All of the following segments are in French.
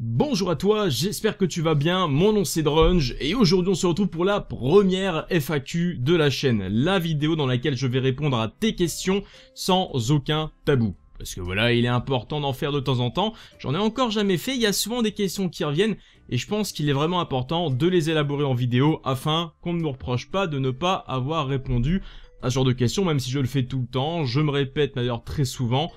Bonjour à toi, j'espère que tu vas bien, mon nom c'est Drunge et aujourd'hui on se retrouve pour la première FAQ de la chaîne, la vidéo dans laquelle je vais répondre à tes questions sans aucun tabou. Parce que voilà, il est important d'en faire de temps en temps, j'en ai encore jamais fait, il y a souvent des questions qui reviennent et je pense qu'il est vraiment important de les élaborer en vidéo afin qu'on ne nous reproche pas de ne pas avoir répondu à ce genre de questions, même si je le fais tout le temps, je me répète d'ailleurs très souvent,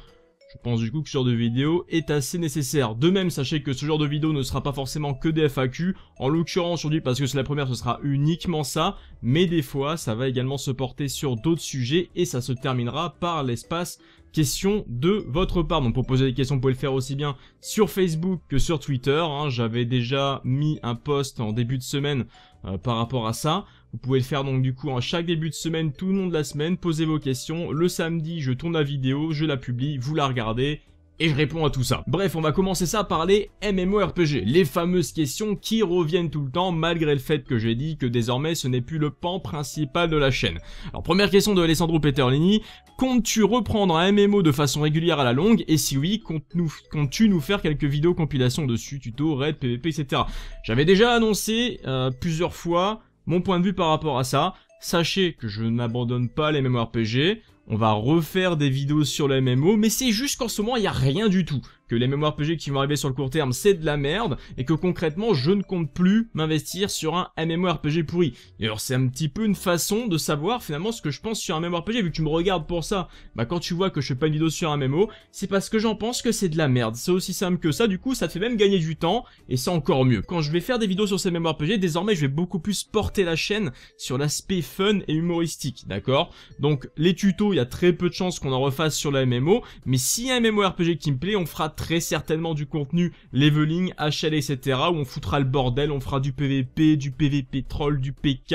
je pense du coup que ce genre de vidéo est assez nécessaire. De même, sachez que ce genre de vidéo ne sera pas forcément que des FAQ. En l'occurrence aujourd'hui, parce que c'est la première, ce sera uniquement ça. Mais des fois, ça va également se porter sur d'autres sujets et ça se terminera par l'espace Question de votre part. Donc pour poser des questions, vous pouvez le faire aussi bien sur Facebook que sur Twitter. Hein. J'avais déjà mis un post en début de semaine euh, par rapport à ça. Vous pouvez le faire donc du coup en chaque début de semaine, tout le long de la semaine, posez vos questions. Le samedi, je tourne la vidéo, je la publie, vous la regardez et je réponds à tout ça. Bref, on va commencer ça par les MMORPG, les fameuses questions qui reviennent tout le temps malgré le fait que j'ai dit que désormais ce n'est plus le pan principal de la chaîne. Alors première question de Alessandro Peterlini, comptes-tu reprendre un MMO de façon régulière à la longue et si oui, comptes-tu nous faire quelques vidéos compilations dessus, tuto, raid, pvp, etc. J'avais déjà annoncé euh, plusieurs fois mon point de vue par rapport à ça, sachez que je n'abandonne pas les MMORPG, on va refaire des vidéos sur le MMO, mais c'est juste qu'en ce moment, il n'y a rien du tout que les mémoires PG qui vont arriver sur le court terme, c'est de la merde, et que concrètement, je ne compte plus m'investir sur un MMORPG pourri. Et alors, c'est un petit peu une façon de savoir finalement ce que je pense sur un MMORPG, vu que tu me regardes pour ça. Bah, quand tu vois que je fais pas une vidéo sur un MMO, c'est parce que j'en pense que c'est de la merde. C'est aussi simple que ça, du coup, ça te fait même gagner du temps, et c'est encore mieux. Quand je vais faire des vidéos sur ces MMORPG, désormais, je vais beaucoup plus porter la chaîne sur l'aspect fun et humoristique, d'accord Donc, les tutos, il y a très peu de chances qu'on en refasse sur la MMO, mais si y a un MMORPG qui me plaît, on fera très certainement du contenu leveling, HL, etc. où on foutra le bordel, on fera du PVP, du PVP troll, du PK,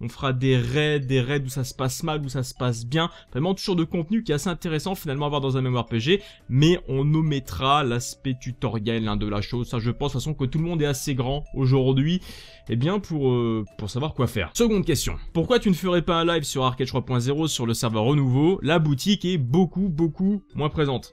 on fera des raids, des raids où ça se passe mal, où ça se passe bien. Vraiment toujours de contenu qui est assez intéressant finalement à avoir dans un MMORPG, mais on omettra l'aspect tutoriel l'un de la chose. Ça je pense de façon que tout le monde est assez grand aujourd'hui, eh bien pour, euh, pour savoir quoi faire. Seconde question, pourquoi tu ne ferais pas un live sur Arcade 3.0 sur le serveur renouveau La boutique est beaucoup beaucoup moins présente.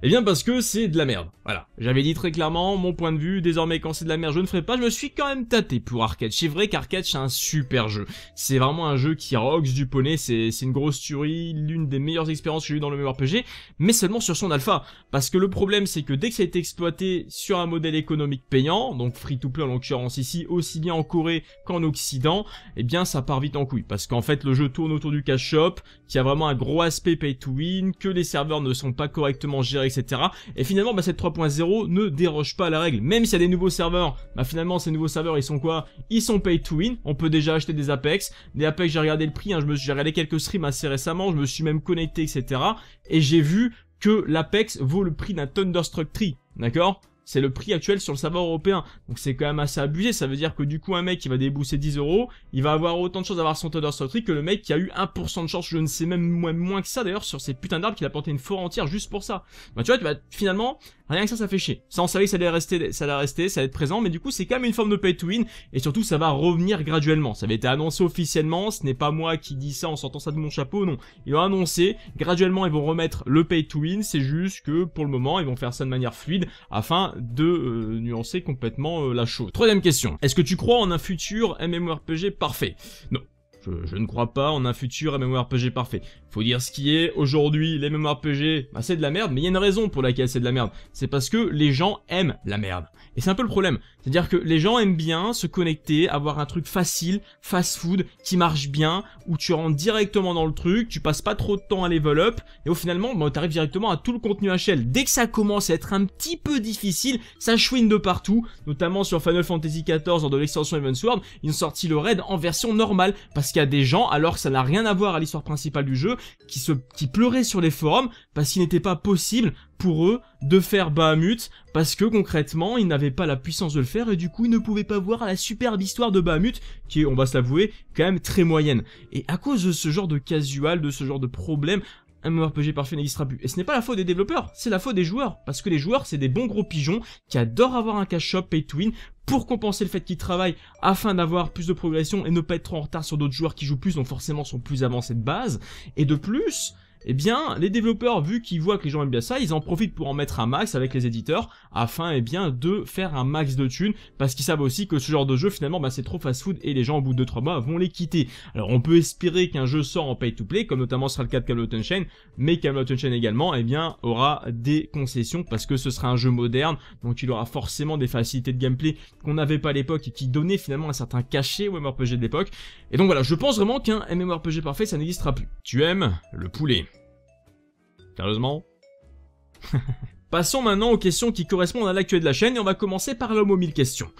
Eh bien parce que c'est de la merde, voilà. J'avais dit très clairement mon point de vue, désormais quand c'est de la merde je ne ferai pas, je me suis quand même tâté pour Arcade. C'est vrai qu'Arcade c'est un super jeu, c'est vraiment un jeu qui rocks du poney, c'est une grosse tuerie, l'une des meilleures expériences que j'ai eu dans le RPG mais seulement sur son alpha. Parce que le problème c'est que dès que ça a été exploité sur un modèle économique payant, donc free to play en l'occurrence ici, aussi bien en Corée qu'en Occident, eh bien ça part vite en couille. Parce qu'en fait le jeu tourne autour du cash shop, qui a vraiment un gros aspect pay to win, que les serveurs ne sont pas correctement gérés et finalement, bah, cette 3.0 ne déroge pas à la règle. Même s'il y a des nouveaux serveurs, bah, finalement, ces nouveaux serveurs, ils sont quoi Ils sont pay to win. On peut déjà acheter des Apex. Des Apex, j'ai regardé le prix. J'ai hein. je me suis regardé quelques streams assez récemment. Je me suis même connecté, etc. Et j'ai vu que l'Apex vaut le prix d'un Thunderstruck 3. D'accord c'est le prix actuel sur le savoir européen. Donc c'est quand même assez abusé, ça veut dire que du coup un mec qui va débousser 10 euros, il va avoir autant de chances d'avoir son Thunder truc que le mec qui a eu 1% de chance, je ne sais même moins, moins que ça d'ailleurs, sur ces putains d'arbres qu'il a planté une forêt entière juste pour ça. Bah tu vois, tu vas finalement, Rien que ça, ça fait chier. Ça, on savait ça allait rester, ça allait rester, ça allait être présent, mais du coup, c'est quand même une forme de pay to win, et surtout, ça va revenir graduellement. Ça avait été annoncé officiellement, ce n'est pas moi qui dis ça en sortant ça de mon chapeau, non. Ils ont annoncé, graduellement, ils vont remettre le pay to win, c'est juste que, pour le moment, ils vont faire ça de manière fluide, afin de euh, nuancer complètement euh, la chose. Troisième question, est-ce que tu crois en un futur MMORPG parfait Non. Je, ne crois pas en un futur MMORPG parfait. Faut dire ce qui est, aujourd'hui, les MMORPG, bah c'est de la merde, mais il y a une raison pour laquelle c'est de la merde. C'est parce que les gens aiment la merde. Et c'est un peu le problème. C'est-à-dire que les gens aiment bien se connecter, avoir un truc facile, fast-food, qui marche bien, où tu rentres directement dans le truc, tu passes pas trop de temps à level up, et au finalement, bah, t'arrives directement à tout le contenu HL. Dès que ça commence à être un petit peu difficile, ça chouine de partout, notamment sur Final Fantasy XIV, lors de l'extension Event Sword, ils ont sorti le raid en version normale, parce que il y a des gens, alors que ça n'a rien à voir à l'histoire principale du jeu, qui, se, qui pleuraient sur les forums parce qu'il n'était pas possible pour eux de faire Bahamut parce que concrètement ils n'avaient pas la puissance de le faire et du coup ils ne pouvaient pas voir la superbe histoire de Bahamut qui est, on va s'avouer, l'avouer, quand même très moyenne. Et à cause de ce genre de casual, de ce genre de problème, un MMORPG parfait n'existera plus. Et ce n'est pas la faute des développeurs, c'est la faute des joueurs. Parce que les joueurs, c'est des bons gros pigeons qui adorent avoir un cash shop pay to win pour compenser le fait qu'ils travaillent afin d'avoir plus de progression et ne pas être trop en retard sur d'autres joueurs qui jouent plus, donc forcément sont plus avancés de base. Et de plus, eh bien, les développeurs, vu qu'ils voient que les gens aiment bien ça, ils en profitent pour en mettre un max avec les éditeurs, afin, eh bien, de faire un max de thunes, parce qu'ils savent aussi que ce genre de jeu, finalement, bah, c'est trop fast-food, et les gens, au bout de 2-3 mois, vont les quitter. Alors, on peut espérer qu'un jeu sort en pay-to-play, comme notamment sera le cas de Camelot Chain, mais Camelot Chain également, eh bien, aura des concessions, parce que ce sera un jeu moderne, donc il aura forcément des facilités de gameplay qu'on n'avait pas à l'époque, et qui donnaient finalement un certain cachet au MMORPG de l'époque. Et donc voilà, je pense vraiment qu'un MMORPG parfait, ça n'existera plus. Tu aimes le poulet. Sérieusement Passons maintenant aux questions qui correspondent à l'actuel de la chaîne et on va commencer par l'homme aux mille questions.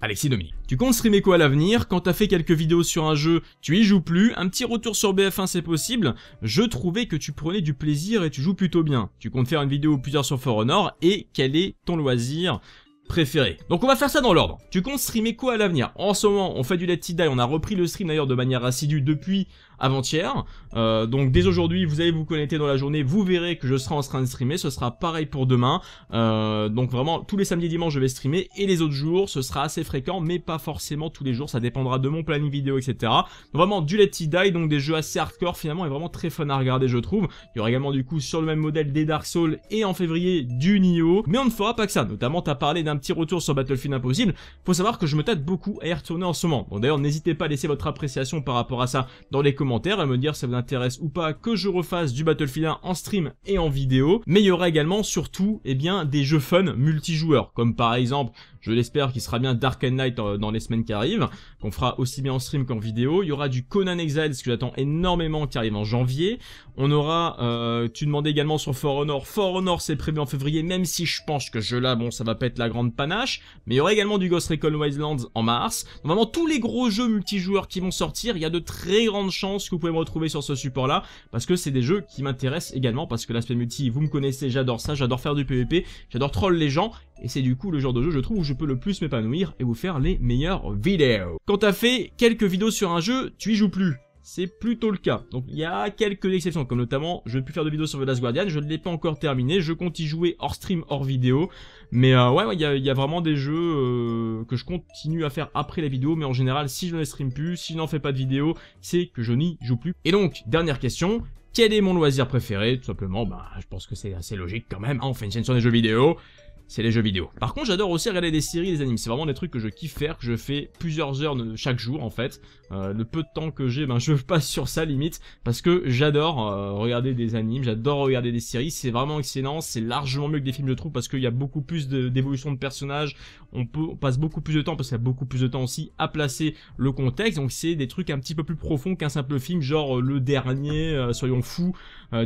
Alexis Dominique, tu comptes streamer quoi à l'avenir Quand t'as fait quelques vidéos sur un jeu, tu y joues plus, un petit retour sur BF1 c'est possible, je trouvais que tu prenais du plaisir et tu joues plutôt bien. Tu comptes faire une vidéo ou plusieurs sur For Honor et quel est ton loisir préféré. Donc on va faire ça dans l'ordre. Tu comptes streamer quoi à l'avenir En ce moment, on fait du Let's Die, on a repris le stream d'ailleurs de manière assidue depuis avant-hier. Euh, donc dès aujourd'hui, vous allez vous connecter dans la journée, vous verrez que je serai en train de streamer, ce sera pareil pour demain. Euh, donc vraiment, tous les samedis et dimanches, je vais streamer, et les autres jours, ce sera assez fréquent, mais pas forcément tous les jours, ça dépendra de mon planning vidéo, etc. Donc vraiment du Let's Die, donc des jeux assez hardcore finalement, et vraiment très fun à regarder, je trouve. Il y aura également du coup sur le même modèle des Dark Souls, et en février, du Nioh. Mais on ne fera pas que ça, notamment t'as parlé d'un petit retour sur Battlefield Impossible. Faut savoir que je me tâte beaucoup à y retourner en ce moment. Bon d'ailleurs, n'hésitez pas à laisser votre appréciation par rapport à ça dans les commentaires et me dire si ça vous intéresse ou pas que je refasse du Battlefield 1 en stream et en vidéo. Mais il y aura également surtout eh bien, des jeux fun multijoueurs, comme par exemple je l'espère, qu'il sera bien Dark and Night euh, dans les semaines qui arrivent, qu'on fera aussi bien en stream qu'en vidéo. Il y aura du Conan Exiles, que j'attends énormément, qui arrive en janvier. On aura, euh, tu demandais également sur For Honor, For Honor c'est prévu en février, même si je pense que je là, bon, ça va pas être la grande panache, mais il y aura également du Ghost Recon Wildlands en mars. Normalement, tous les gros jeux multijoueurs qui vont sortir, il y a de très grandes chances que vous pouvez me retrouver sur ce support-là, parce que c'est des jeux qui m'intéressent également, parce que l'aspect multi, vous me connaissez, j'adore ça, j'adore faire du PvP, j'adore troll les gens, et c'est du coup le genre de jeu, je trouve, où je peux le plus m'épanouir et vous faire les meilleures vidéos. Quand t'as fait quelques vidéos sur un jeu, tu y joues plus. C'est plutôt le cas. Donc il y a quelques exceptions, comme notamment, je ne plus faire de vidéos sur The Last Guardian, je ne l'ai pas encore terminé, je compte y jouer hors stream, hors vidéo. Mais euh, ouais, il y, a, vraiment des jeux euh, que je continue à faire après la vidéo, mais en général, si je ne stream plus, si je n'en fais pas de vidéo, c'est que je n'y joue plus. Et donc, dernière question, quel est mon loisir préféré Tout simplement, bah, je pense que c'est assez logique quand même, hein, on fait une chaîne sur des jeux vidéo c'est les jeux vidéo. Par contre, j'adore aussi regarder des séries des animes. C'est vraiment des trucs que je kiffe faire, que je fais plusieurs heures chaque jour en fait. Euh, le peu de temps que j'ai, ben, je passe sur ça limite parce que j'adore euh, regarder des animes, j'adore regarder des séries. C'est vraiment excellent, c'est largement mieux que des films de trouve parce qu'il y a beaucoup plus d'évolution de, personnages. On, peut, on passe beaucoup plus de temps parce qu'il y a beaucoup plus de temps aussi à placer le contexte. Donc c'est des trucs un petit peu plus profonds qu'un simple film, genre euh, le dernier, soyons fous,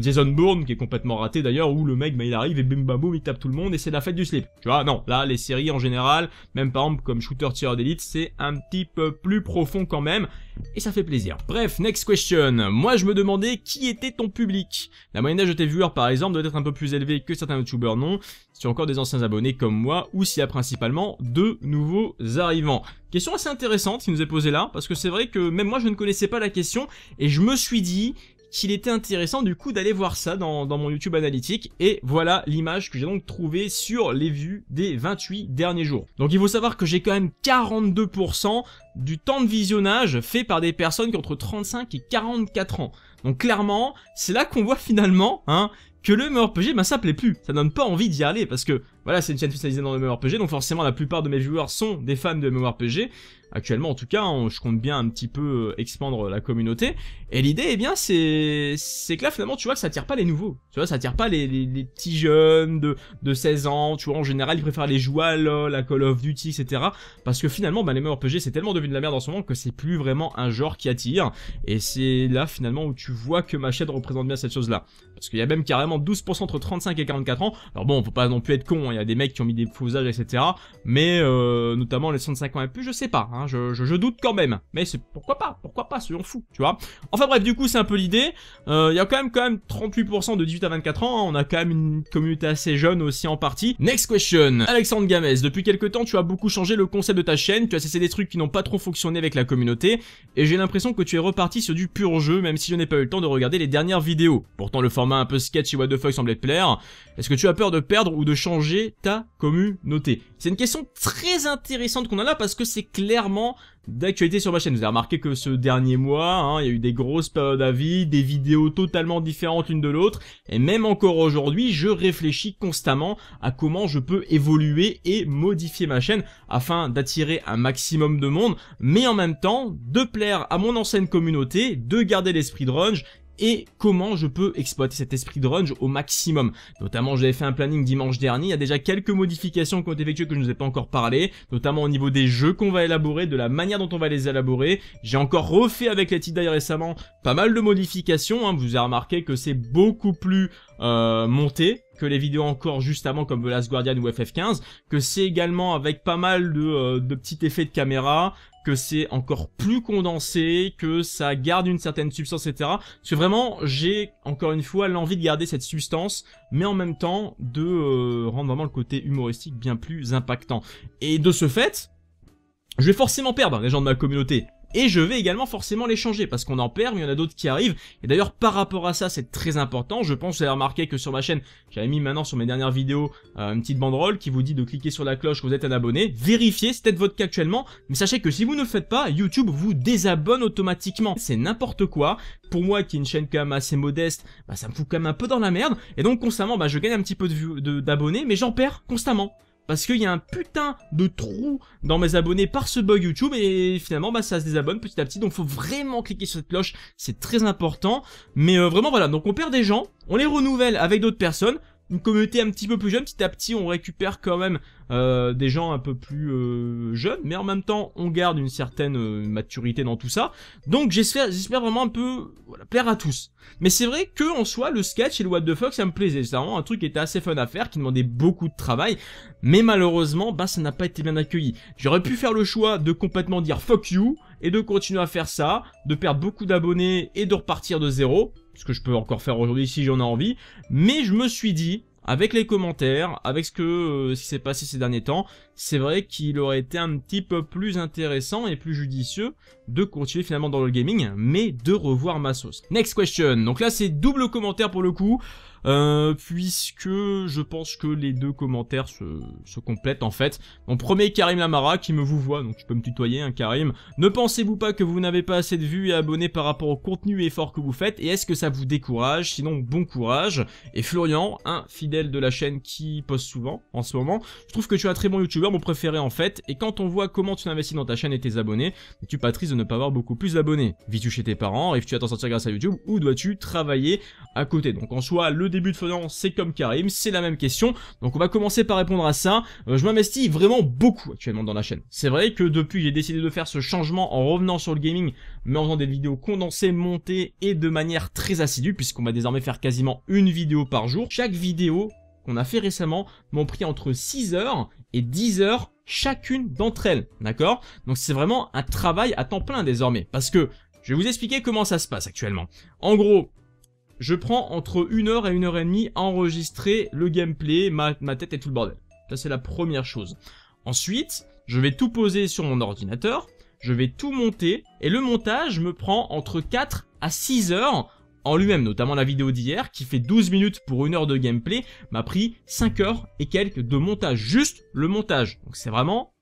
Jason Bourne qui est complètement raté d'ailleurs où le mec ben, il arrive et bim bam boum il tape tout le monde et c'est la fête du slip. Tu vois, non, là, les séries en général, même par exemple comme Shooter Tier d'élite, c'est un petit peu plus profond quand même, et ça fait plaisir. Bref, next question. Moi, je me demandais qui était ton public. La moyenne d'âge de tes viewers, par exemple, doit être un peu plus élevée que certains youtubeurs non, si tu encore des anciens abonnés comme moi, ou s'il y a principalement de nouveaux arrivants. Question assez intéressante qui nous est posée là, parce que c'est vrai que même moi, je ne connaissais pas la question, et je me suis dit, qu'il était intéressant du coup d'aller voir ça dans, mon YouTube Analytics. Et voilà l'image que j'ai donc trouvée sur les vues des 28 derniers jours. Donc il faut savoir que j'ai quand même 42% du temps de visionnage fait par des personnes qui ont entre 35 et 44 ans. Donc clairement, c'est là qu'on voit finalement hein, que le MMORPG, ben ça plaît plus, ça donne pas envie d'y aller, parce que voilà, c'est une chaîne spécialisée dans le MMORPG, donc forcément la plupart de mes viewers sont des fans de MMORPG, actuellement en tout cas, je compte bien un petit peu euh, expandre la communauté. Et l'idée, eh bien, c'est que là finalement, tu vois, que ça attire pas les nouveaux. Tu vois, ça attire pas les, petits jeunes de, 16 ans. Tu vois, en général, ils préfèrent les jouer la Call of Duty, etc. Parce que finalement, bah, les les PG, c'est tellement devenu de la merde en ce moment que c'est plus vraiment un genre qui attire. Et c'est là finalement où tu vois que ma chaîne représente bien cette chose-là. Parce qu'il y a même carrément 12% entre 35 et 44 ans. Alors bon, on peut pas non plus être con. Hein. Il y a des mecs qui ont mis des faux âges, etc. Mais euh, notamment les 65 ans et plus, je sais pas. Hein. Hein, je, doute quand même. Mais c'est pourquoi pas Pourquoi pas Soyons fous, tu vois Enfin bref, du coup, c'est un peu l'idée. Euh, il y a quand même, quand même 38% de 18 à 24 ans. Hein. on a quand même une communauté assez jeune aussi en partie. Next question. Alexandre Games depuis quelques temps, tu as beaucoup changé le concept de ta chaîne. Tu as cessé des trucs qui n'ont pas trop fonctionné avec la communauté. Et j'ai l'impression que tu es reparti sur du pur jeu, même si je n'ai pas eu le temps de regarder les dernières vidéos. Pourtant, le format un peu sketchy what the fuck semblait plaire. Est-ce que tu as peur de perdre ou de changer ta communauté C'est une question très intéressante qu'on a là parce que c'est clair d'actualité sur ma chaîne. Vous avez remarqué que ce dernier mois, hein, il y a eu des grosses périodes à des vidéos totalement différentes l'une de l'autre, et même encore aujourd'hui, je réfléchis constamment à comment je peux évoluer et modifier ma chaîne afin d'attirer un maximum de monde, mais en même temps de plaire à mon ancienne communauté, de garder l'esprit de Runge et comment je peux exploiter cet esprit de runge au maximum. Notamment, j'avais fait un planning dimanche dernier, il y a déjà quelques modifications qui ont été effectuées que je ne vous ai pas encore parlé, notamment au niveau des jeux qu'on va élaborer, de la manière dont on va les élaborer. J'ai encore refait avec les Tidai récemment pas mal de modifications, hein. vous avez remarqué que c'est beaucoup plus euh, monté que les vidéos encore juste avant comme The Last Guardian ou FF15, que c'est également avec pas mal de, euh, de petits effets de caméra, que c'est encore plus condensé, que ça garde une certaine substance, etc. Parce que vraiment, j'ai encore une fois l'envie de garder cette substance, mais en même temps de euh, rendre vraiment le côté humoristique bien plus impactant. Et de ce fait, je vais forcément perdre les gens de ma communauté et je vais également forcément les changer parce qu'on en perd mais il y en a d'autres qui arrivent et d'ailleurs par rapport à ça c'est très important je pense vous avez remarqué que sur ma chaîne j'avais mis maintenant sur mes dernières vidéos euh, une petite banderole qui vous dit de cliquer sur la cloche que vous êtes un abonné vérifiez c'est peut-être votre cas actuellement mais sachez que si vous ne le faites pas YouTube vous désabonne automatiquement c'est n'importe quoi pour moi qui est une chaîne quand même assez modeste bah, ça me fout quand même un peu dans la merde et donc constamment bah, je gagne un petit peu d'abonnés de mais j'en perds constamment parce qu'il y a un putain de trou dans mes abonnés par ce bug YouTube et finalement bah ça se désabonne petit à petit donc faut vraiment cliquer sur cette cloche c'est très important mais euh, vraiment voilà donc on perd des gens on les renouvelle avec d'autres personnes une communauté un petit peu plus jeune. Petit à petit, on récupère quand même euh, des gens un peu plus euh, jeunes, mais en même temps, on garde une certaine euh, maturité dans tout ça. Donc, j'espère, j'espère vraiment un peu voilà, plaire à tous. Mais c'est vrai que en soi, le sketch et le what the fuck, ça me plaisait. C'est vraiment un truc qui était assez fun à faire, qui demandait beaucoup de travail, mais malheureusement, bah, ça n'a pas été bien accueilli. J'aurais pu faire le choix de complètement dire fuck you et de continuer à faire ça, de perdre beaucoup d'abonnés et de repartir de zéro ce que je peux encore faire aujourd'hui si j'en ai envie, mais je me suis dit, avec les commentaires, avec ce, que, euh, qui s'est passé ces derniers temps, c'est vrai qu'il aurait été un petit peu plus intéressant et plus judicieux de continuer finalement dans le gaming, mais de revoir ma sauce. Next question, donc là c'est double commentaire pour le coup, euh, puisque je pense que les deux commentaires se, complètent en fait. Mon premier Karim Lamara qui me vous voit, donc tu peux me tutoyer hein, Karim. Ne pensez-vous pas que vous n'avez pas assez de vues et abonnés par rapport au contenu et effort que vous faites et est-ce que ça vous décourage Sinon bon courage. Et Florian, un fidèle de la chaîne qui poste souvent en ce moment, je trouve que tu es un très bon youtubeur, mon préféré en fait, et quand on voit comment tu investis dans ta chaîne et tes abonnés, tu pas de ne pas avoir beaucoup plus d'abonnés Vis-tu chez tes parents Arrives-tu à t'en sortir grâce à YouTube Ou dois-tu travailler à côté Donc en soi, le début de c'est comme Karim, c'est la même question. Donc on va commencer par répondre à ça. Euh, je m'investis vraiment beaucoup actuellement dans la chaîne. C'est vrai que depuis j'ai décidé de faire ce changement en revenant sur le gaming, mais en faisant des vidéos condensées, montées et de manière très assidue, puisqu'on va désormais faire quasiment une vidéo par jour. Chaque vidéo qu'on a fait récemment m'ont pris entre 6 heures et 10 heures chacune d'entre elles, d'accord Donc c'est vraiment un travail à temps plein désormais, parce que je vais vous expliquer comment ça se passe actuellement. En gros, je prends entre 1 heure et 1h30 à enregistrer le gameplay, ma, tête et tout le bordel. Ça, c'est la première chose. Ensuite, je vais tout poser sur mon ordinateur, je vais tout monter, et le montage me prend entre 4 à 6 heures en lui-même, notamment la vidéo d'hier, qui fait 12 minutes pour une heure de gameplay, m'a pris 5 heures et quelques de montage, juste le montage. Donc c'est vraiment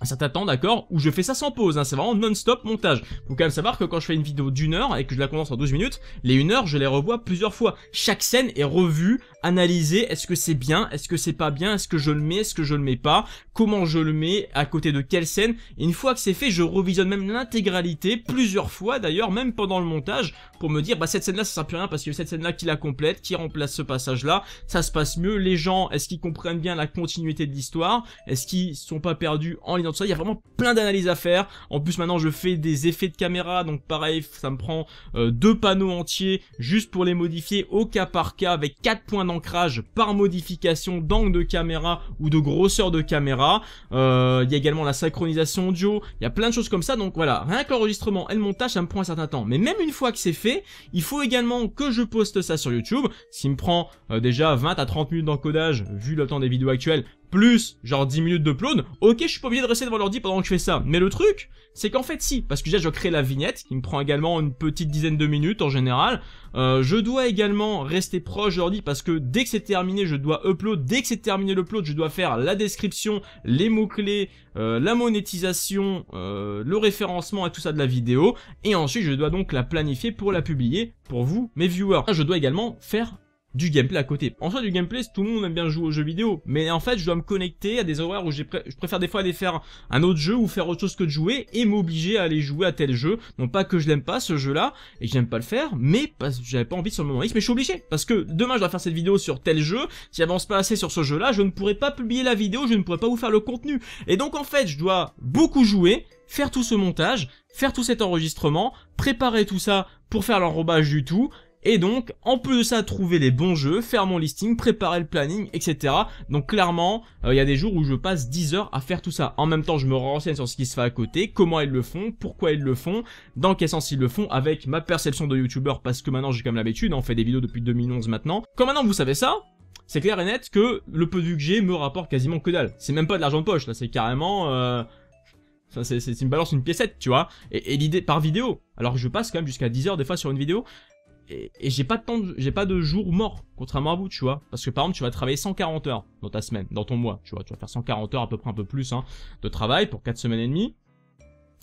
un certain temps, d'accord, où je fais ça sans pause, hein, c'est vraiment non-stop montage. Faut quand même savoir que quand je fais une vidéo d'une heure et que je la condense en 12 minutes, les une heure, je les revois plusieurs fois. Chaque scène est revue analyser est-ce que c'est bien, est-ce que c'est pas bien, est-ce que je le mets, est-ce que je le mets pas, comment je le mets, à côté de quelle scène. Et une fois que c'est fait, je revisionne même l'intégralité plusieurs fois d'ailleurs, même pendant le montage, pour me dire bah cette scène-là ça sert plus à rien parce que cette scène-là qui la complète, qui remplace ce passage-là, ça se passe mieux. Les gens, est-ce qu'ils comprennent bien la continuité de l'histoire Est-ce qu'ils sont pas perdus en lisant de ça Il y a vraiment plein d'analyses à faire. En plus maintenant je fais des effets de caméra, donc pareil, ça me prend euh, deux panneaux entiers juste pour les modifier au cas par cas avec quatre points ancrage par modification d'angle de caméra ou de grosseur de caméra. Euh, il y a également la synchronisation audio, il y a plein de choses comme ça. Donc voilà, rien que l'enregistrement et le montage, ça me prend un certain temps. Mais même une fois que c'est fait, il faut également que je poste ça sur YouTube. s'il me prend euh, déjà 20 à 30 minutes d'encodage, vu le temps des vidéos actuelles, plus genre 10 minutes de clone, ok, je suis pas obligé de rester devant l'ordi pendant que je fais ça. Mais le truc, c'est qu'en fait si, parce que déjà je crée la vignette, qui me prend également une petite dizaine de minutes en général. Euh, je dois également rester proche de l'ordi parce que dès que c'est terminé, je dois upload. Dès que c'est terminé l'upload, je dois faire la description, les mots-clés, euh, la monétisation, euh, le référencement et tout ça de la vidéo. Et ensuite, je dois donc la planifier pour la publier pour vous, mes viewers. Je dois également faire du gameplay à côté. En soi, du gameplay, tout le monde aime bien jouer aux jeux vidéo, mais en fait, je dois me connecter à des horaires où je préfère des fois aller faire un autre jeu ou faire autre chose que de jouer et m'obliger à aller jouer à tel jeu. Non pas que je l'aime pas ce jeu-là et que j'aime pas le faire, mais parce que j'avais pas envie sur le moment X, mais je suis obligé parce que demain je dois faire cette vidéo sur tel jeu. Si j'avance pas assez sur ce jeu-là, je ne pourrais pas publier la vidéo, je ne pourrais pas vous faire le contenu. Et donc en fait, je dois beaucoup jouer, faire tout ce montage, faire tout cet enregistrement, préparer tout ça pour faire l'enrobage du tout et donc, en plus de ça, trouver les bons jeux, faire mon listing, préparer le planning, etc. Donc clairement, il euh, y a des jours où je passe 10 heures à faire tout ça. En même temps, je me renseigne sur ce qui se fait à côté, comment ils le font, pourquoi ils le font, dans quel sens ils le font, avec ma perception de youtubeur, parce que maintenant j'ai comme l'habitude, on fait des vidéos depuis 2011 maintenant. Quand maintenant vous savez ça, c'est clair et net que le peu de que j'ai me rapporte quasiment que dalle. C'est même pas de l'argent de poche, là, c'est carrément... Ça, euh, c'est une balance, une piécette, tu vois. Et, et l'idée par vidéo. Alors que je passe quand même jusqu'à 10 heures des fois sur une vidéo et, j'ai pas de temps, j'ai pas de jours morts, contrairement à vous, tu vois. Parce que par exemple, tu vas travailler 140 heures dans ta semaine, dans ton mois, tu vois. Tu vas faire 140 heures à peu près, un peu plus hein, de travail pour 4 semaines et demie.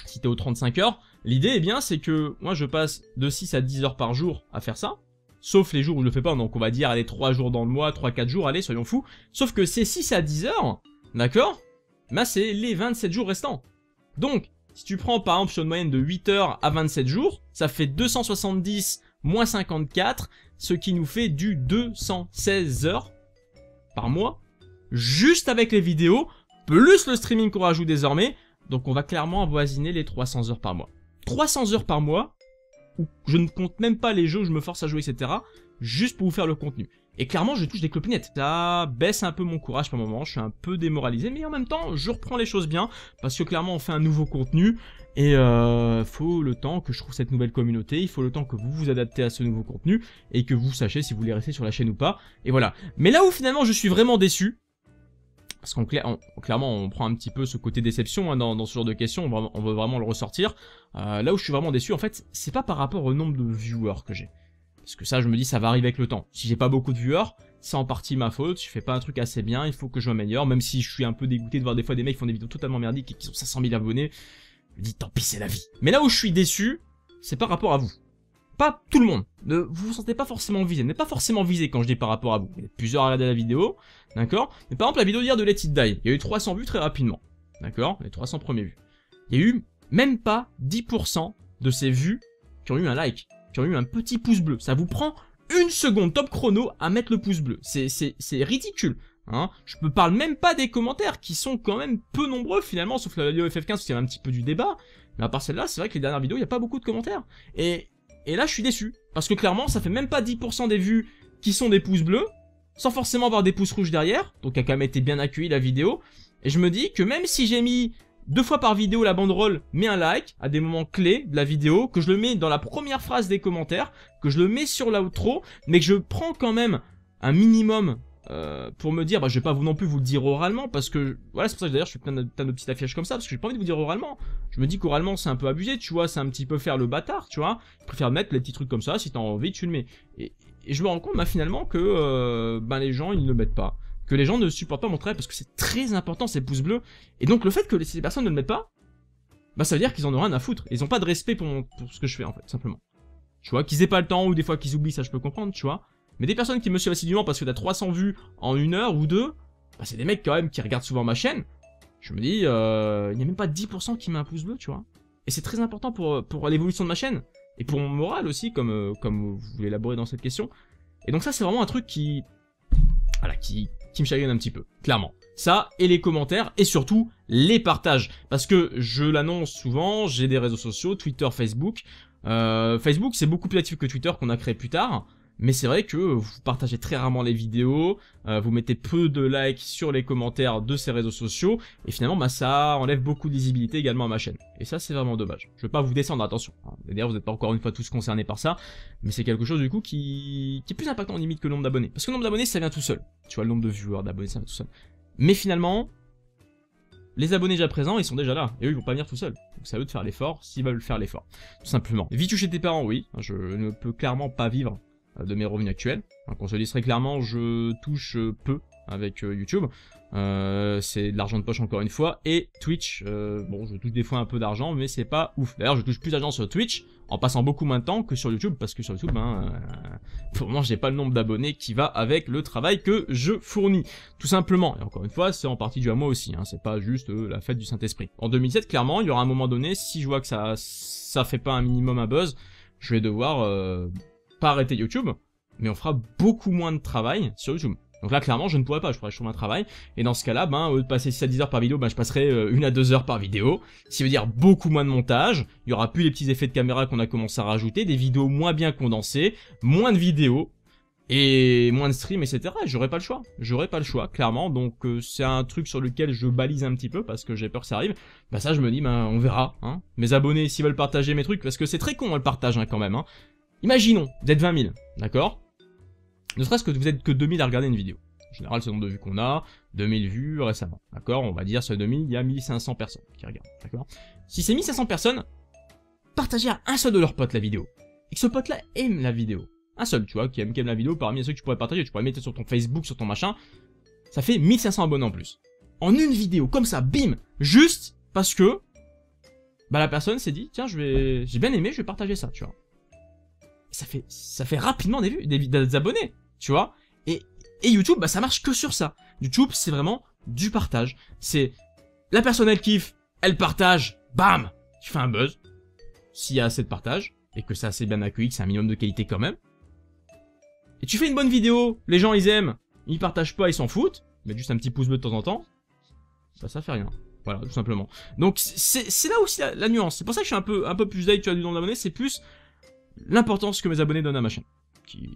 Si t'es aux 35 heures, l'idée, eh bien, c'est que moi, je passe de 6 à 10 heures par jour à faire ça. Sauf les jours où je le fais pas, donc on va dire, allez, 3 jours dans le mois, 3-4 jours, allez, soyons fous. Sauf que ces 6 à 10 heures, d'accord Bah, c'est les 27 jours restants. Donc, si tu prends par exemple sur une moyenne de 8 heures à 27 jours, ça fait 270 moins 54, ce qui nous fait du 216 heures par mois, juste avec les vidéos, plus le streaming qu'on rajoute désormais, donc on va clairement avoisiner les 300 heures par mois. 300 heures par mois, où je ne compte même pas les jeux où je me force à jouer, etc. Juste pour vous faire le contenu. Et clairement, je touche des clopinettes. Ça baisse un peu mon courage par moment, je suis un peu démoralisé, mais en même temps, je reprends les choses bien, parce que clairement, on fait un nouveau contenu, et euh, faut le temps que je trouve cette nouvelle communauté, il faut le temps que vous vous adaptez à ce nouveau contenu, et que vous sachiez si vous voulez rester sur la chaîne ou pas, et voilà. Mais là où finalement je suis vraiment déçu, parce qu'on clairement on prend un petit peu ce côté déception hein, dans, ce genre de questions, on, veut vraiment le ressortir. Euh, là où je suis vraiment déçu, en fait, c'est pas par rapport au nombre de viewers que j'ai. Parce que ça, je me dis, ça va arriver avec le temps. Si j'ai pas beaucoup de viewers, c'est en partie ma faute, je fais pas un truc assez bien, il faut que je m'améliore, même si je suis un peu dégoûté de voir des fois des mecs qui font des vidéos totalement merdiques et qui ont 500 000 abonnés. Je me dis, tant pis, c'est la vie. Mais là où je suis déçu, c'est par rapport à vous pas tout le monde. Ne, vous vous sentez pas forcément visé, n'êtes pas forcément visé quand je dis par rapport à vous. plusieurs à regarder la vidéo, D'accord Mais par exemple, la vidéo d'hier de Let It Die, il y a eu 300 vues très rapidement. D'accord Les 300 premiers vues. Il y a eu même pas 10% de ces vues qui ont eu un like, qui ont eu un petit pouce bleu. Ça vous prend une seconde top chrono à mettre le pouce bleu. C'est ridicule. Hein je ne parle même pas des commentaires qui sont quand même peu nombreux finalement, sauf la vidéo FF15 y avait un petit peu du débat. Mais à part celle-là, c'est vrai que les dernières vidéos, il n'y a pas beaucoup de commentaires. Et, et là, je suis déçu. Parce que clairement, ça fait même pas 10% des vues qui sont des pouces bleus sans forcément avoir des pouces rouges derrière, donc a quand même été bien accueilli la vidéo, et je me dis que même si j'ai mis deux fois par vidéo la banderole mets un like à des moments clés de la vidéo, que je le mets dans la première phrase des commentaires, que je le mets sur l'outro, mais que je prends quand même un minimum euh, pour me dire, bah, je vais pas vous non plus vous le dire oralement parce que, voilà, c'est pour ça que d'ailleurs je fais plein de, petites de comme ça parce que j'ai pas envie de vous dire oralement. Je me dis qu'oralement c'est un peu abusé, tu vois, c'est un petit peu faire le bâtard, tu vois. Je préfère mettre les petits trucs comme ça, si t'as envie tu le mets. Et, et je me rends compte bah, finalement que ben, les gens, ils ne le mettent pas. Que les gens ne supportent pas mon travail parce que c'est très important ces pouces bleus. Et donc le fait que ces personnes ne le mettent pas, bah ça veut dire qu'ils en ont rien à foutre. Ils n'ont pas de respect pour, ce que je fais en fait, simplement. Tu vois, qu'ils aient pas le temps ou des fois qu'ils oublient, ça je peux comprendre, tu vois. Mais des personnes qui me suivent assidûment parce que tu as 300 vues en une heure ou deux, bah c'est des mecs quand même qui regardent souvent ma chaîne. Je me dis, euh, il n'y a même pas 10% qui met un pouce bleu, tu vois. Et c'est très important pour, pour l'évolution de ma chaîne et pour mon moral aussi, comme, euh, comme vous l'élaborez dans cette question. Et donc ça, c'est vraiment un truc qui, voilà, qui, me chagrine un petit peu, clairement. Ça, et les commentaires, et surtout, les partages. Parce que, je l'annonce souvent, j'ai des réseaux sociaux, Twitter, Facebook. Euh, Facebook, c'est beaucoup plus actif que Twitter qu'on a créé plus tard. Mais c'est vrai que vous partagez très rarement les vidéos, euh, vous mettez peu de likes sur les commentaires de ces réseaux sociaux, et finalement bah, ça enlève beaucoup de lisibilité également à ma chaîne. Et ça c'est vraiment dommage. Je ne veux pas vous descendre, attention. Hein. D'ailleurs vous n'êtes pas encore une fois tous concernés par ça, mais c'est quelque chose du coup qui... qui est plus impactant limite que le nombre d'abonnés. Parce que le nombre d'abonnés ça vient tout seul. Tu vois le nombre de viewers d'abonnés ça vient tout seul. Mais finalement, les abonnés déjà présents, ils sont déjà là. Et eux, ils vont pas venir tout seuls. Donc ça veut de faire l'effort, s'ils veulent faire l'effort. Tout simplement. vis chez tes parents, oui. Je ne peux clairement pas vivre de mes revenus actuels. Donc on se dit très clairement, je touche peu avec euh, YouTube. Euh, c'est de l'argent de poche encore une fois. Et Twitch, euh, bon, je touche des fois un peu d'argent, mais c'est pas ouf. D'ailleurs, je touche plus d'argent sur Twitch en passant beaucoup moins de temps que sur YouTube, parce que sur YouTube, ben, pour moi, moment, j'ai pas le nombre d'abonnés qui va avec le travail que je fournis, tout simplement. Et encore une fois, c'est en partie dû à moi aussi. Hein, c'est pas juste la fête du Saint-Esprit. En 2007, clairement, il y aura un moment donné, si je vois que ça, ça fait pas un minimum un buzz, je vais devoir pas arrêter YouTube, mais on fera beaucoup moins de travail sur YouTube. Donc là, clairement, je ne pourrais pas, je pourrais moins un travail. Et dans ce cas-là, ben, de passer 6 à 10 heures par vidéo, ben, je passerai euh, une 1 à 2 heures par vidéo. Ce qui veut dire beaucoup moins de montage. Il y aura plus les petits effets de caméra qu'on a commencé à rajouter, des vidéos moins bien condensées, moins de vidéos, et moins de stream, etc. J'aurais pas le choix. J'aurais pas le choix, clairement. Donc euh, c'est un truc sur lequel je balise un petit peu parce que j'ai peur que ça arrive. Bah ça, je me dis, ben, on verra. Hein. Mes abonnés, s'ils veulent partager mes trucs, parce que c'est très con le partage hein, quand même. Hein. Imaginons, vous êtes 20 000, d'accord Ne serait-ce que vous êtes que 2000 à regarder une vidéo. En général, c'est nombre de vues qu'on a, 2000 vues récemment, d'accord On va dire sur 2000, il y a 1500 personnes qui regardent, d'accord Si c'est 1500 personnes, partagez à un seul de leurs potes la vidéo. Et que ce pote-là aime la vidéo. Un seul, tu vois, qui aime, qui aime la vidéo, parmi ceux que tu pourrais partager, tu pourrais mettre sur ton Facebook, sur ton machin, ça fait 1500 abonnés en plus. En une vidéo, comme ça, bim Juste parce que, bah, la personne s'est dit, tiens, je vais, j'ai bien aimé, je vais partager ça, tu vois ça fait, ça fait rapidement des vues, des, des abonnés, tu vois. Et, et YouTube, bah, ça marche que sur ça. YouTube, c'est vraiment du partage. C'est la personne, elle kiffe, elle partage, bam, tu fais un buzz. S'il y a assez de partage, et que c'est assez bien accueilli, que c'est un minimum de qualité quand même. Et tu fais une bonne vidéo, les gens ils aiment, ils partagent pas, ils s'en foutent, mais juste un petit pouce bleu de temps en temps, Ça, bah, ça fait rien. Voilà, tout simplement. Donc c'est là aussi la, nuance. C'est pour ça que je suis un peu, un peu plus d'aide, tu as du nombre d'abonnés, c'est plus l'importance que mes abonnés donnent à ma chaîne, qui,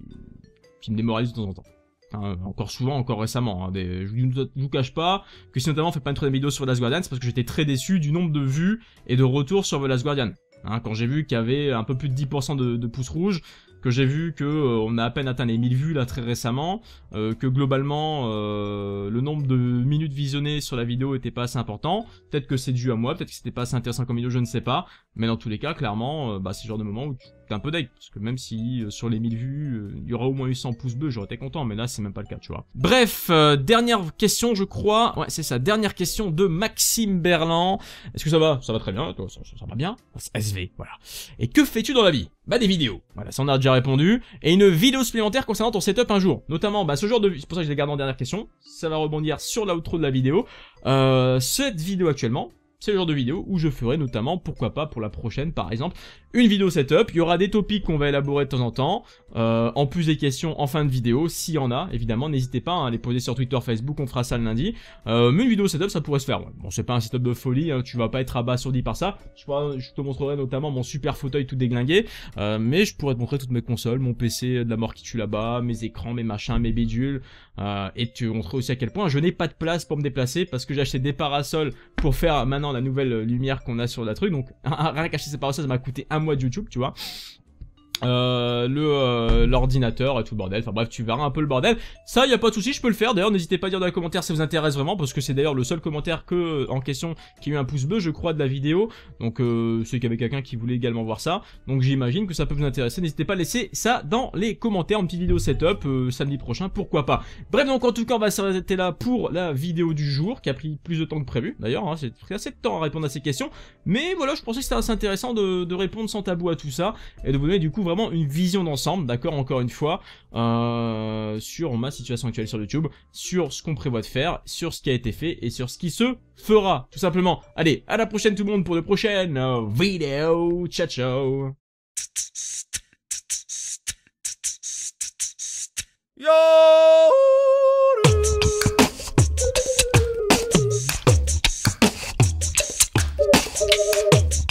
me démoralise de temps en temps. encore souvent, encore récemment. Hein, je, ne vous cache pas que si notamment on fait pas une troisième vidéo sur The Last Guardian, c'est parce que j'étais très déçu du nombre de vues et de retours sur The Last Guardian. Hein, quand j'ai vu qu'il y avait un peu plus de 10% de, de pouces rouges, que j'ai vu que euh, on a à peine atteint les 1000 vues là très récemment, euh, que globalement euh, le nombre de minutes visionnées sur la vidéo était pas assez important. Peut-être que c'est dû à moi, peut-être que c'était pas assez intéressant comme vidéo, je ne sais pas. Mais dans tous les cas, clairement, bah, c'est le genre de moment où tu un peu deg, parce que même si sur les 1000 vues, il y aura au moins eu 100 pouces bleus, j'aurais été content, mais là c'est même pas le cas, tu vois. Bref, dernière question, je crois. Ouais, c'est ça, dernière question de Maxime Berland. Est-ce que ça va Ça va très bien, toi, ça, ça va bien. SV, voilà. Et que fais-tu dans la vie Bah des vidéos. Voilà, ça on a déjà répondu, et une vidéo supplémentaire concernant ton setup un jour. Notamment, bah, ce genre de... C'est pour ça que je l'ai gardé en dernière question. Ça va rebondir sur l'outro de la vidéo. Euh, cette vidéo actuellement, c'est le genre de vidéo où je ferai notamment, pourquoi pas pour la prochaine par exemple, une vidéo setup. Il y aura des topics qu'on va élaborer de temps en temps, euh, en plus des questions en fin de vidéo, s'il y en a, évidemment, n'hésitez pas à hein, les poser sur Twitter, Facebook, on fera ça le lundi. Euh, mais une vidéo setup, ça pourrait se faire. Bon, c'est pas un setup de folie, hein, tu vas pas être abasourdi par ça. Je, te montrerai notamment mon super fauteuil tout déglingué, euh, mais je pourrais te montrer toutes mes consoles, mon PC de la mort qui tue là-bas, mes écrans, mes machins, mes bidules, et te montrer aussi à quel point je n'ai pas de place pour me déplacer parce que j'ai acheté des parasols pour faire maintenant la nouvelle euh, lumière qu'on a sur la truc. Donc, rien c'est c'est paroles, ça m'a coûté un mois de YouTube, tu vois. Euh, le euh, l'ordinateur et tout le bordel. Enfin bref, tu verras un peu le bordel. Ça, y a pas de souci, je peux le faire. D'ailleurs, n'hésitez pas à dire dans les commentaires si ça vous intéresse vraiment, parce que c'est d'ailleurs le seul commentaire que euh, en question qui a eu un pouce bleu, je crois, de la vidéo. Donc, c'est qu'il y avait quelqu'un qui voulait également voir ça. Donc, j'imagine que ça peut vous intéresser. N'hésitez pas à laisser ça dans les commentaires. En petite vidéo setup samedi prochain, pourquoi pas. Bref, donc en tout cas, on va s'arrêter là pour la vidéo du jour, qui a pris plus de temps que prévu. D'ailleurs, hein. c'est assez de temps à répondre à ces questions, mais voilà, je pensais que c'était assez intéressant de, de répondre sans tabou à tout ça et de vous donner du coup vraiment une vision d'ensemble, d'accord, encore une fois, euh, sur ma situation actuelle sur YouTube, sur ce qu'on prévoit de faire, sur ce qui a été fait et sur ce qui se fera, tout simplement. Allez, à la prochaine tout le monde pour de prochaines euh, vidéos. Ciao, ciao